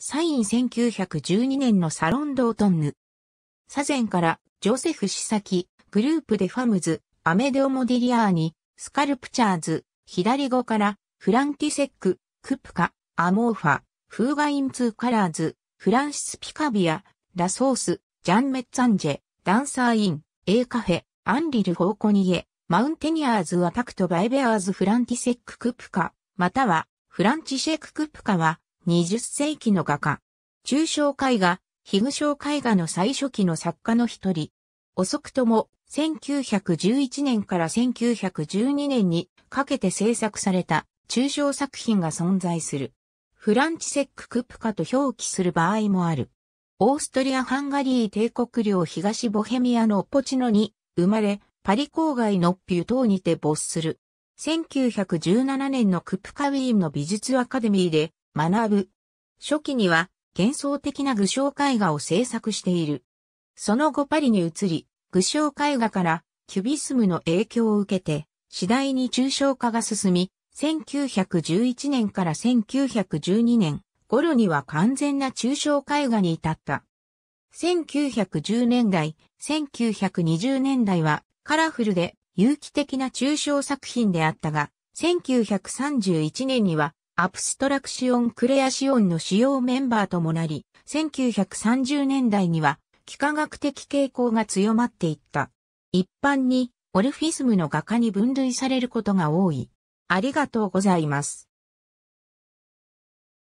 サイン1912年のサロンドートンヌ。サゼンからジョセフ・シサキ、グループでファムズ、アメデオ・モディリアーニ、スカルプチャーズ、左後からフランティセック、クプカ、アモーファ、フーガイン・ツー・カラーズ、フランシス・ピカビア、ラソース、ジャン・メッツァンジェ、ダンサー・イン、A カフェ、アンリル・フォーコニエ、マウンテニアーズ・アタクト・バイベアーズ・フランティセック・クプカ、または、フランチシェック・クプカは、20世紀の画家。中小絵画、ヒグ小絵画の最初期の作家の一人。遅くとも1911年から1912年にかけて制作された抽象作品が存在する。フランチセック・クプカと表記する場合もある。オーストリア・ハンガリー帝国領東ボヘミアのポチノに生まれ、パリ郊外のピュ島にて没する。1917年のクプカウィーンの美術アカデミーで学ぶ。初期には幻想的な具象絵画を制作している。その後パリに移り、具象絵画からキュビスムの影響を受けて、次第に抽象化が進み、1911年から1912年頃には完全な抽象絵画に至った。1910年代、1920年代はカラフルで有機的な抽象作品であったが、1931年にはアプストラクシオン・クレアシオンの主要メンバーともなり、1930年代には、幾何学的傾向が強まっていった。一般に、オルフィスムの画家に分類されることが多い。ありがとうございます。